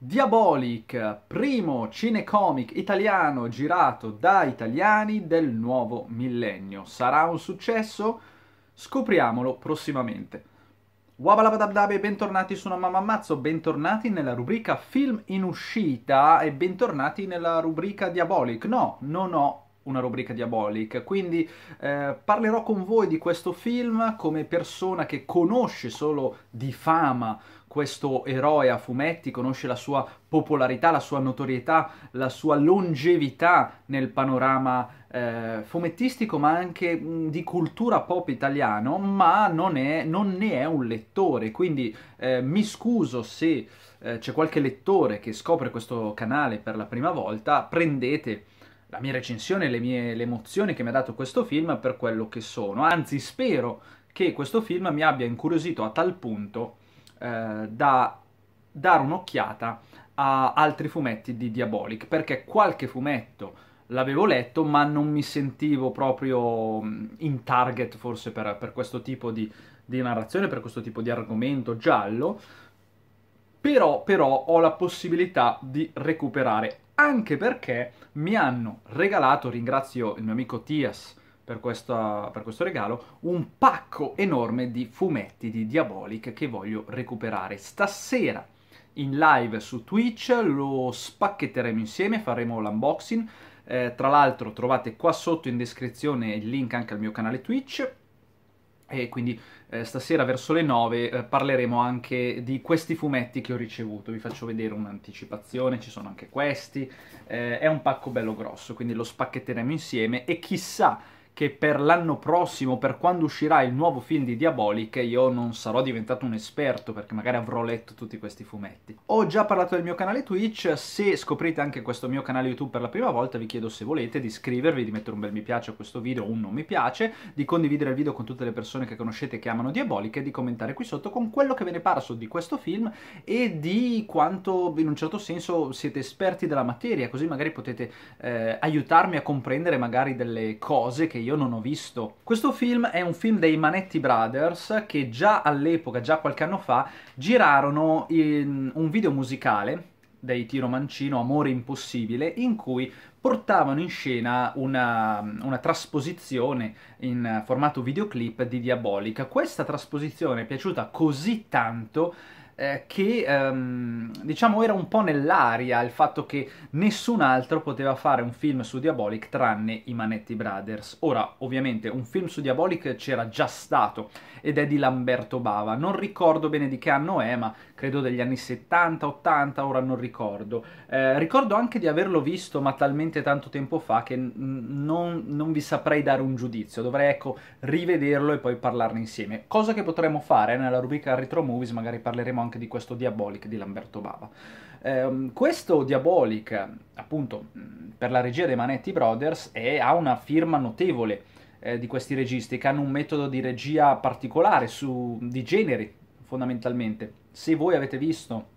Diabolic, primo cinecomic italiano girato da italiani del nuovo millennio. Sarà un successo? Scopriamolo prossimamente. Wabalabadabdabe, bentornati su una mamma ammazzo, bentornati nella rubrica film in uscita e bentornati nella rubrica Diabolic. No, non ho una rubrica Diabolic, quindi eh, parlerò con voi di questo film come persona che conosce solo di fama questo eroe a fumetti, conosce la sua popolarità, la sua notorietà, la sua longevità nel panorama eh, fumettistico ma anche mh, di cultura pop italiano, ma non, è, non ne è un lettore, quindi eh, mi scuso se eh, c'è qualche lettore che scopre questo canale per la prima volta, prendete la mia recensione e le mie le emozioni che mi ha dato questo film per quello che sono. Anzi, spero che questo film mi abbia incuriosito a tal punto eh, da dare un'occhiata a altri fumetti di Diabolic, perché qualche fumetto l'avevo letto, ma non mi sentivo proprio mm, in target forse per, per questo tipo di, di, narrazione, per questo tipo di argomento giallo. Però, però ho la possibilità di recuperare anche perché mi hanno regalato, ringrazio il mio amico Tias per, questa, per, questo regalo, un pacco enorme di fumetti di Diabolic che voglio recuperare stasera in live su Twitch, lo spacchetteremo insieme, faremo l'unboxing, eh, tra l'altro trovate qua sotto in descrizione il link anche al mio canale Twitch, e quindi eh, stasera verso le 9 eh, parleremo anche di questi fumetti che ho ricevuto, vi faccio vedere un'anticipazione, ci sono anche questi, eh, è un pacco bello grosso, quindi lo spacchetteremo insieme e chissà che per l'anno prossimo, per quando uscirà il nuovo film di Diabolic, io non sarò diventato un esperto perché magari avrò letto tutti questi fumetti. Ho già parlato del mio canale Twitch, se scoprite anche questo mio canale YouTube per la prima volta vi chiedo se volete di iscrivervi, di mettere un bel mi piace a questo video o un non mi piace, di condividere il video con tutte le persone che conoscete che amano Diabolic e di commentare qui sotto con quello che ve ne parso di questo film e di quanto in un certo senso siete esperti della materia, così magari potete eh, aiutarmi a comprendere magari delle cose che io io non ho visto. Questo film è un film dei Manetti Brothers che già all'epoca, già qualche anno fa, girarono un video musicale dei Tiro Mancino, Amore Impossibile, in cui portavano in scena una, una, trasposizione in formato videoclip di Diabolica. Questa trasposizione è piaciuta così tanto eh, che ehm, diciamo era un po' nell'aria il fatto che nessun altro poteva fare un film su Diabolic tranne i Manetti Brothers. Ora, ovviamente, un film su Diabolic c'era già stato ed è di Lamberto Bava. Non ricordo bene di che anno è, ma credo degli anni 70, 80, ora non ricordo. Eh, ricordo anche di averlo visto, ma talmente tanto tempo fa che non, non, vi saprei dare un giudizio, dovrei ecco rivederlo e poi parlarne insieme. Cosa che potremmo fare eh, nella rubrica Retro Movies, magari parleremo anche di questo Diabolic di Lamberto Bava. Eh, questo Diabolic, appunto, per la regia dei Manetti Brothers, è, ha una firma notevole eh, di questi registi, che hanno un metodo di regia particolare, su, di generi, fondamentalmente se voi avete visto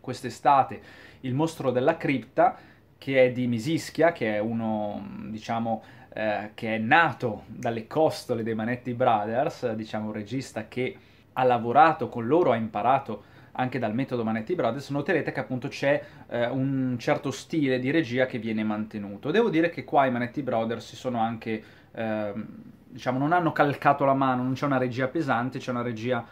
quest'estate il mostro della cripta, che è di Misischia, che è uno, diciamo, eh, che è nato dalle costole dei Manetti Brothers, diciamo un regista che ha lavorato con loro, ha imparato anche dal metodo Manetti Brothers, noterete che appunto c'è eh, un certo stile di regia che viene mantenuto. Devo dire che qua i Manetti Brothers si sono anche, eh, diciamo, non hanno calcato la mano, non c'è una regia pesante, c'è una regia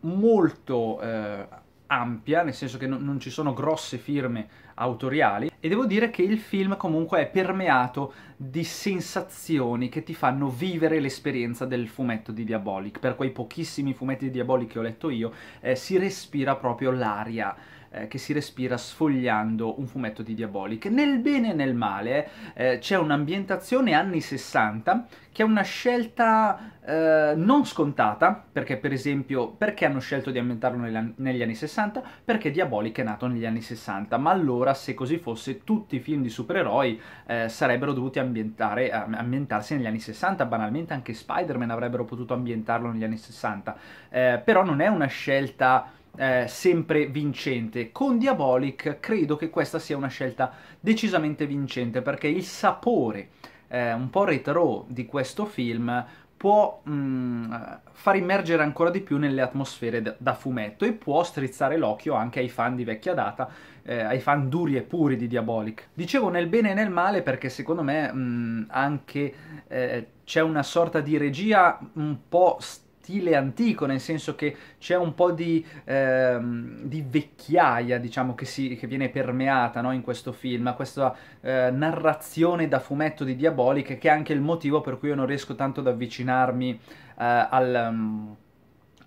molto eh, ampia, nel senso che no, non ci sono grosse firme autoriali e devo dire che il film comunque è permeato di sensazioni che ti fanno vivere l'esperienza del fumetto di Diabolic. Per quei pochissimi fumetti di Diabolic che ho letto io eh, si respira proprio l'aria eh, che si respira sfogliando un fumetto di Diabolic. Nel bene e nel male eh, c'è un'ambientazione anni 60 che è una scelta eh, non scontata, perché per esempio, perché hanno scelto di ambientarlo negli, negli anni 60? Perché Diabolic è nato negli anni 60, ma allora se così fosse tutti i film di supereroi eh, sarebbero dovuti ambientarsi negli anni 60, banalmente anche Spider-Man avrebbero potuto ambientarlo negli anni 60, eh, però non è una scelta eh, sempre vincente. Con Diabolic credo che questa sia una scelta decisamente vincente perché il sapore eh, un po' retro di questo film può mh, mm, far immergere ancora di più nelle atmosfere da, da, fumetto e può strizzare l'occhio anche ai fan di vecchia data, eh, ai fan duri e puri di Diabolic. Dicevo nel bene e nel male perché secondo me mh, mm, anche eh, c'è una sorta di regia un po' strana stile antico, nel senso che c'è un po' di, ehm, di vecchiaia, diciamo, che, si, che viene permeata no, in questo film, questa eh, narrazione da fumetto di Diabolica, che è anche il motivo per cui io non riesco tanto ad avvicinarmi eh, al... Um,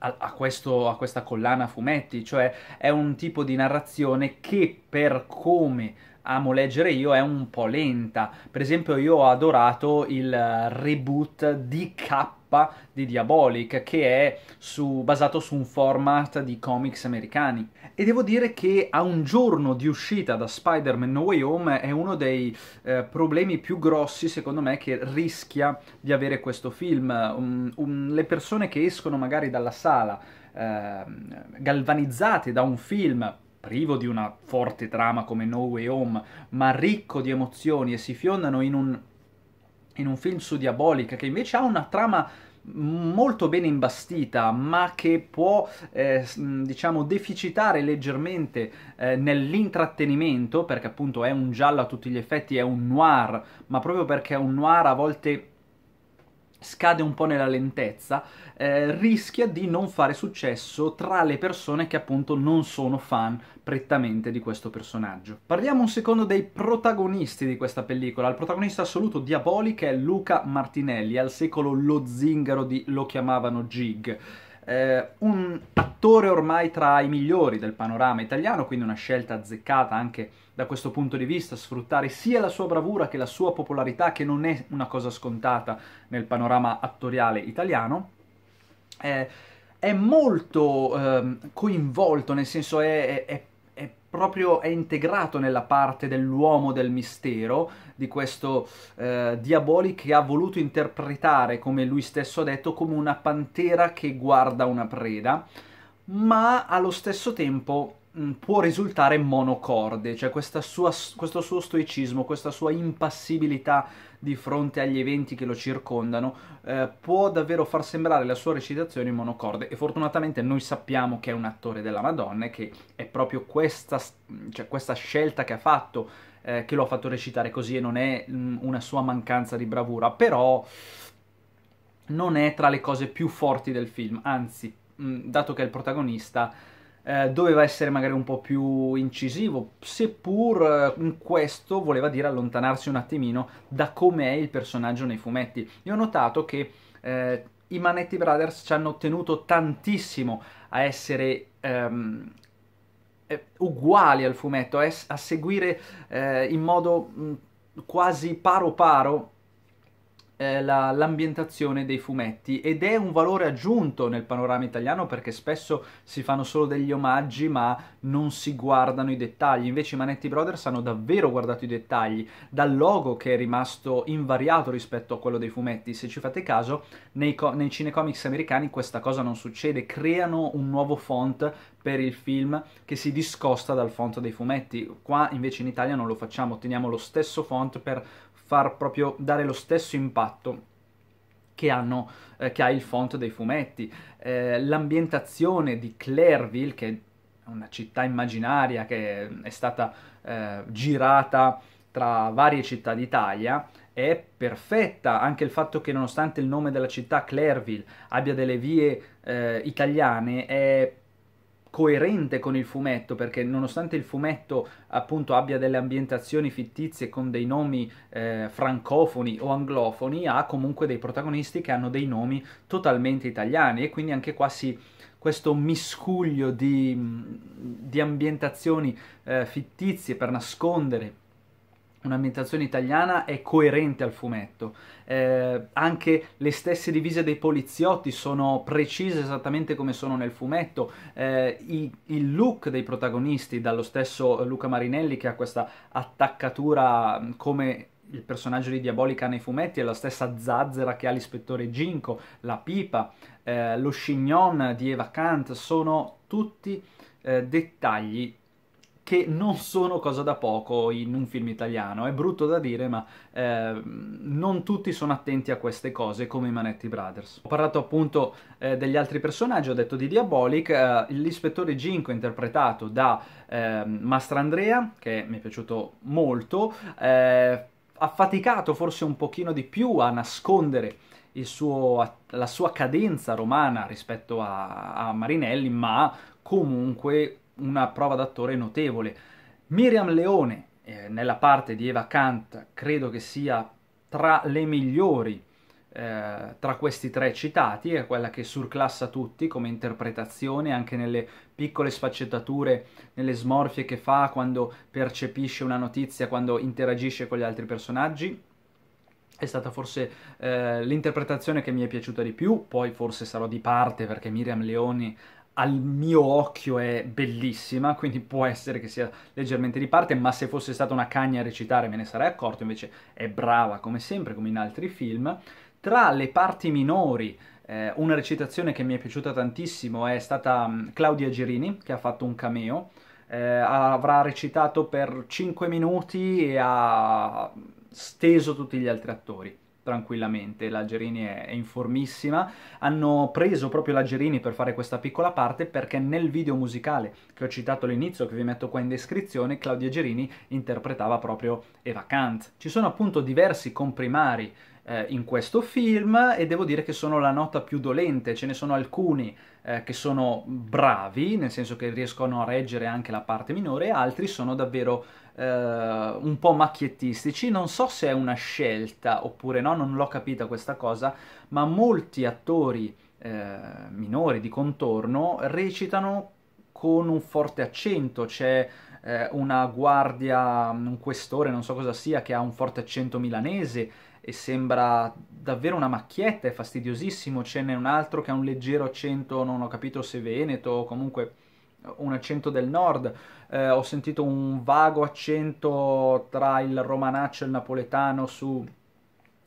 a, questo, a, questa collana fumetti, cioè è un tipo di narrazione che per come amo leggere io è un po' lenta. Per esempio io ho adorato il eh, reboot di Cap K di Diabolic, che è su, basato su un format di comics americani. E devo dire che a un giorno di uscita da Spider-Man No Way Home è uno dei eh, problemi più grossi, secondo me, che rischia di avere questo film. Um, um, le persone che escono magari dalla sala eh, galvanizzate da un film privo di una forte trama come No Way Home, ma ricco di emozioni e si fiondano in un in un film su Diabolica che invece ha una trama molto bene imbastita, ma che può, eh, diciamo, deficitare leggermente eh, nell'intrattenimento, perché appunto è un giallo a tutti gli effetti, è un noir, ma proprio perché è un noir a volte scade un po' nella lentezza, eh, rischia di non fare successo tra le persone che appunto non sono fan prettamente di questo personaggio. Parliamo un secondo dei protagonisti di questa pellicola. Il protagonista assoluto diabolico è Luca Martinelli, al secolo lo zingaro di lo chiamavano Jig eh, un attore ormai tra i migliori del panorama italiano, quindi una scelta azzeccata anche da questo punto di vista, sfruttare sia la sua bravura che la sua popolarità, che non è una cosa scontata nel panorama attoriale italiano. Eh, è molto eh, coinvolto, nel senso è, è, è proprio è integrato nella parte dell'uomo del mistero, di questo eh, Diaboli che ha voluto interpretare, come lui stesso ha detto, come una pantera che guarda una preda, ma allo stesso tempo Mm, può risultare monocorde, cioè sua, questo suo stoicismo, questa sua impassibilità di fronte agli eventi che lo circondano, eh, può davvero far sembrare la sua recitazione monocorde. E fortunatamente noi sappiamo che è un attore della Madonna e che è proprio questa, cioè questa scelta che ha fatto eh, che lo ha fatto recitare così e non è mh, mm, una sua mancanza di bravura, però non è tra le cose più forti del film, anzi, mh, mm, dato che è il protagonista eh, doveva essere magari un po' più incisivo, seppur eh, questo voleva dire allontanarsi un attimino da com'è il personaggio nei fumetti. Io ho notato che eh, i Manetti Brothers ci hanno tenuto tantissimo a essere ehm, eh, uguali al fumetto, a, a seguire eh, in modo mh, quasi paro paro eh, la, l'ambientazione dei fumetti ed è un valore aggiunto nel panorama italiano perché spesso si fanno solo degli omaggi ma non si guardano i dettagli, invece i Manetti Brothers hanno davvero guardato i dettagli, dal logo che è rimasto invariato rispetto a quello dei fumetti, se ci fate caso nei, co- nei cinecomics americani questa cosa non succede, creano un nuovo font per il film che si discosta dal font dei fumetti, qua invece in Italia non lo facciamo, otteniamo lo stesso font per far proprio dare lo stesso impatto che, hanno, eh, che ha il font dei fumetti. Eh, l'ambientazione di Clairville, che è una città immaginaria che è stata eh, girata tra varie città d'Italia, è perfetta. Anche il fatto che nonostante il nome della città Clairville abbia delle vie eh, italiane è coerente con il fumetto perché nonostante il fumetto appunto abbia delle ambientazioni fittizie con dei nomi eh, francofoni o anglofoni ha comunque dei protagonisti che hanno dei nomi totalmente italiani e quindi anche qua si, questo miscuglio di, di ambientazioni eh, fittizie per nascondere un'ambientazione italiana è coerente al fumetto. Eh, anche le stesse divise dei poliziotti sono precise esattamente come sono nel fumetto. Eh, i, il look dei protagonisti, dallo stesso Luca Marinelli che ha questa attaccatura come il personaggio di Diabolica nei fumetti è la stessa zazzera che ha l'ispettore Ginko, la pipa, eh, lo scignon di Eva Kant, sono tutti eh, dettagli che non sono cosa da poco in un film italiano. È brutto da dire, ma eh, non tutti sono attenti a queste cose, come i Manetti Brothers. Ho parlato appunto eh, degli altri personaggi, ho detto di Diabolic, eh, l'ispettore Ginko interpretato da ehm, Mastrandrea, che mi è piaciuto molto, eh, ha faticato forse un pochino di più a nascondere suo, la sua cadenza romana rispetto a, a Marinelli, ma comunque una prova d'attore notevole. Miriam Leone, eh, nella parte di Eva Kant, credo che sia tra le migliori eh, tra questi tre citati, è quella che surclassa tutti come interpretazione, anche nelle piccole sfaccettature, nelle smorfie che fa quando percepisce una notizia, quando interagisce con gli altri personaggi. È stata forse eh, l'interpretazione che mi è piaciuta di più, poi forse sarò di parte perché Miriam Leoni al mio occhio è bellissima, quindi può essere che sia leggermente di parte, ma se fosse stata una cagna a recitare me ne sarei accorto, invece è brava come sempre, come in altri film. Tra le parti minori, eh, una recitazione che mi è piaciuta tantissimo è stata mm, Claudia Gerini, che ha fatto un cameo, eh, avrà recitato per 5 minuti e ha steso tutti gli altri attori tranquillamente, la Gerini è, è informissima, hanno preso proprio la Gerini per fare questa piccola parte perché nel video musicale che ho citato all'inizio, che vi metto qua in descrizione, Claudia Gerini interpretava proprio Eva Kant. Ci sono appunto diversi comprimari eh, in questo film e devo dire che sono la nota più dolente, ce ne sono alcuni eh, che sono bravi, nel senso che riescono a reggere anche la parte minore, altri sono davvero eh, un po' macchiettistici, non so se è una scelta oppure no, non l'ho capita questa cosa, ma molti attori eh, minori di contorno recitano con un forte accento, c'è eh, una guardia, un questore, non so cosa sia, che ha un forte accento milanese e sembra davvero una macchietta, è fastidiosissimo, ce n'è un altro che ha un leggero accento, non ho capito se veneto, o comunque un accento del nord, eh, ho sentito un vago accento tra il romanaccio e il napoletano su,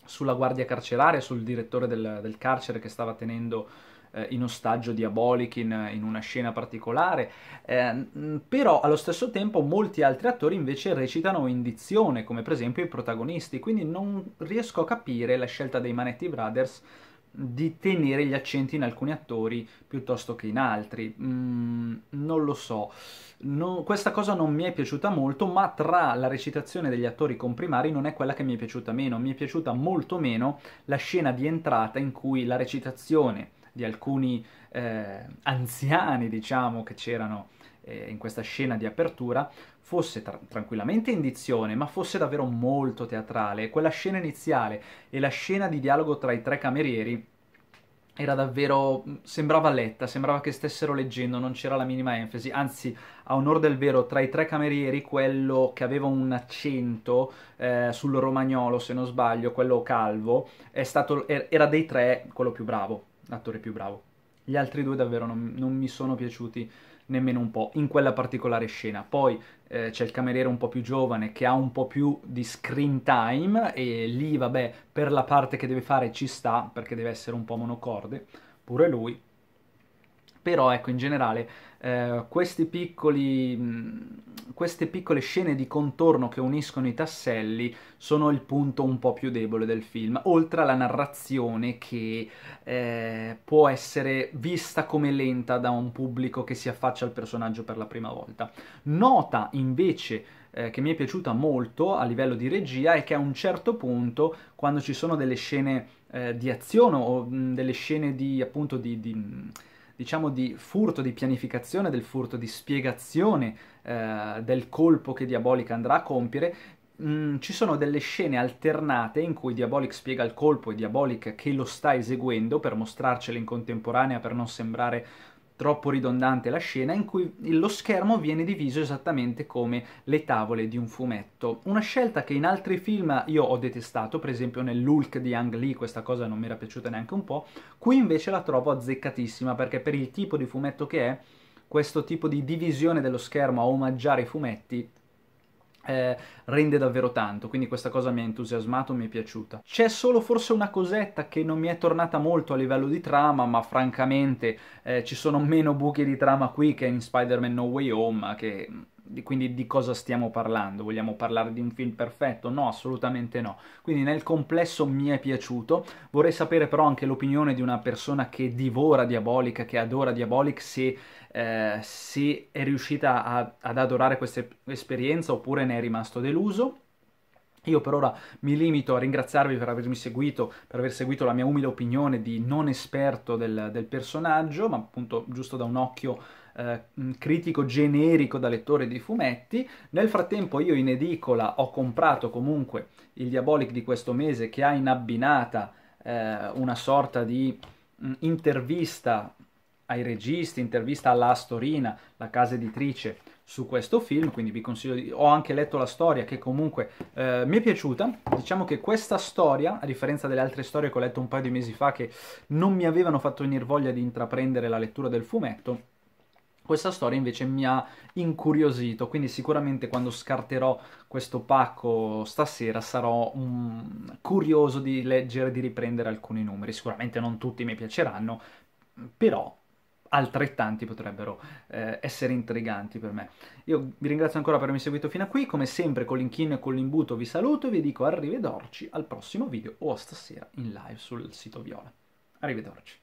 sulla guardia carceraria, sul direttore del, del carcere che stava tenendo eh, in ostaggio Diabolik in, in una scena particolare, eh, però allo stesso tempo molti altri attori invece recitano in dizione, come per esempio i protagonisti, quindi non riesco a capire la scelta dei Manetti Brothers di tenere gli accenti in alcuni attori piuttosto che in altri. Mm, non lo so. No, questa cosa non mi è piaciuta molto, ma tra la recitazione degli attori comprimari non è quella che mi è piaciuta meno. Mi è piaciuta molto meno la scena di entrata in cui la recitazione di alcuni eh, anziani, diciamo, che c'erano eh, in questa scena di apertura fosse tra- tranquillamente indizione, ma fosse davvero molto teatrale. Quella scena iniziale e la scena di dialogo tra i tre camerieri era davvero mm, sembrava letta, sembrava che stessero leggendo, non c'era la minima enfasi, anzi, a onor del vero, tra i tre camerieri quello che aveva un accento eh, sul romagnolo, se non sbaglio, quello calvo, stato, er-, era dei tre quello più bravo, l'attore più bravo. Gli altri due davvero non, non mi sono piaciuti nemmeno un po' in quella particolare scena. Poi eh, c'è il cameriere un po' più giovane che ha un po' più di screen time e lì vabbè per la parte che deve fare ci sta perché deve essere un po' monocorde, pure lui. Però ecco in generale eh, questi piccoli, mm, queste piccole scene di contorno che uniscono i tasselli sono il punto un po' più debole del film, oltre alla narrazione che eh, può essere vista come lenta da un pubblico che si affaccia al personaggio per la prima volta. Nota invece eh, che mi è piaciuta molto a livello di regia è che a un certo punto, quando ci sono delle scene eh, di azione o mh, mm, delle scene di appunto di, di diciamo di furto di pianificazione, del furto di spiegazione eh, del colpo che Diabolica andrà a compiere, Mm, ci sono delle scene alternate in cui Diabolic spiega il colpo e Diabolic che lo sta eseguendo per mostrarcelo in contemporanea per non sembrare troppo ridondante la scena in cui lo schermo viene diviso esattamente come le tavole di un fumetto. Una scelta che in altri film io ho detestato, per esempio nell'Hulk di Ang Lee questa cosa non mi era piaciuta neanche un po', qui invece la trovo azzeccatissima perché per il tipo di fumetto che è, questo tipo di divisione dello schermo a omaggiare i fumetti eh, rende davvero tanto, quindi questa cosa mi ha entusiasmato, mi è piaciuta. C'è solo forse una cosetta che non mi è tornata molto a livello di trama, ma francamente eh, ci sono meno buchi di trama qui che in Spider-Man No Way Home, che quindi di cosa stiamo parlando? Vogliamo parlare di un film perfetto? No, assolutamente no. Quindi nel complesso mi è piaciuto, vorrei sapere però anche l'opinione di una persona che divora Diabolica, che adora Diabolic, se, eh, se è riuscita a, ad adorare questa esperienza oppure ne è rimasto deluso. Io per ora mi limito a ringraziarvi per avermi seguito, per aver seguito la mia umile opinione di non esperto del, del personaggio, ma appunto giusto da un occhio eh, critico generico da lettore di fumetti. Nel frattempo io in edicola ho comprato comunque il Diabolic di questo mese che ha in abbinata eh, una sorta di mh, intervista ai registi, intervista alla Astorina, la casa editrice su questo film, quindi vi consiglio di... ho anche letto la storia che comunque eh, mi è piaciuta, diciamo che questa storia, a differenza delle altre storie che ho letto un paio di mesi fa che non mi avevano fatto venire voglia di intraprendere la lettura del fumetto, questa storia invece mi ha incuriosito, quindi sicuramente quando scarterò questo pacco stasera sarò um, curioso di leggere, e di riprendere alcuni numeri. Sicuramente non tutti mi piaceranno, però altrettanti potrebbero eh, essere intriganti per me. Io vi ringrazio ancora per avermi seguito fino a qui, come sempre con l'inchino e con l'imbuto vi saluto e vi dico arrivederci al prossimo video o stasera in live sul sito Viola. Arrivederci.